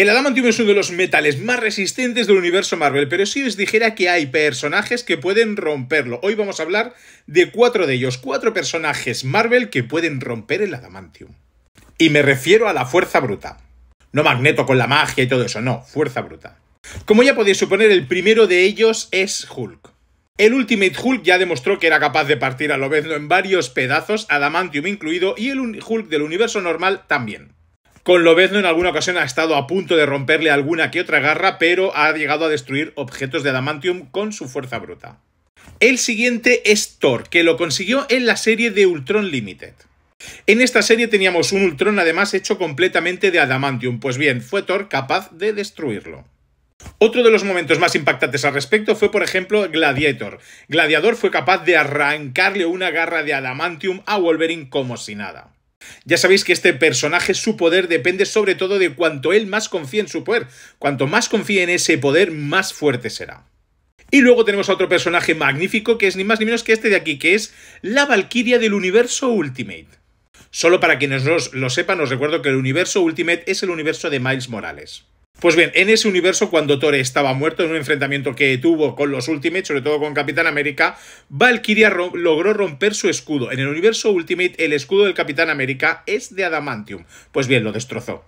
El adamantium es uno de los metales más resistentes del universo Marvel, pero si os dijera que hay personajes que pueden romperlo, hoy vamos a hablar de cuatro de ellos, cuatro personajes Marvel que pueden romper el adamantium. Y me refiero a la fuerza bruta. No magneto con la magia y todo eso, no, fuerza bruta. Como ya podéis suponer, el primero de ellos es Hulk. El Ultimate Hulk ya demostró que era capaz de partir a lo en varios pedazos, adamantium incluido, y el Hulk del universo normal también. Con Lobezno en alguna ocasión ha estado a punto de romperle alguna que otra garra, pero ha llegado a destruir objetos de adamantium con su fuerza bruta. El siguiente es Thor, que lo consiguió en la serie de Ultron Limited. En esta serie teníamos un Ultron además hecho completamente de adamantium, pues bien, fue Thor capaz de destruirlo. Otro de los momentos más impactantes al respecto fue, por ejemplo, Gladiator. Gladiador fue capaz de arrancarle una garra de adamantium a Wolverine como si nada. Ya sabéis que este personaje, su poder depende sobre todo de cuanto él más confía en su poder. Cuanto más confíe en ese poder, más fuerte será. Y luego tenemos a otro personaje magnífico que es ni más ni menos que este de aquí, que es la Valquiria del universo Ultimate. Solo para quienes no lo sepan, os recuerdo que el universo Ultimate es el universo de Miles Morales. Pues bien, en ese universo, cuando Thor estaba muerto en un enfrentamiento que tuvo con los Ultimate, sobre todo con Capitán América, Valkyria logró romper su escudo. En el universo Ultimate, el escudo del Capitán América es de Adamantium. Pues bien, lo destrozó.